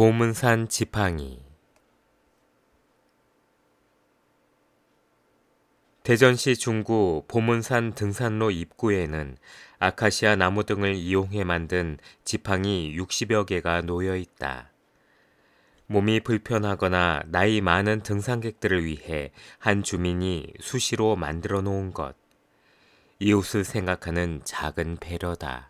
보문산 지팡이 대전시 중구 보문산 등산로 입구에는 아카시아 나무 등을 이용해 만든 지팡이 60여 개가 놓여 있다. 몸이 불편하거나 나이 많은 등산객들을 위해 한 주민이 수시로 만들어 놓은 것. 이웃을 생각하는 작은 배려다.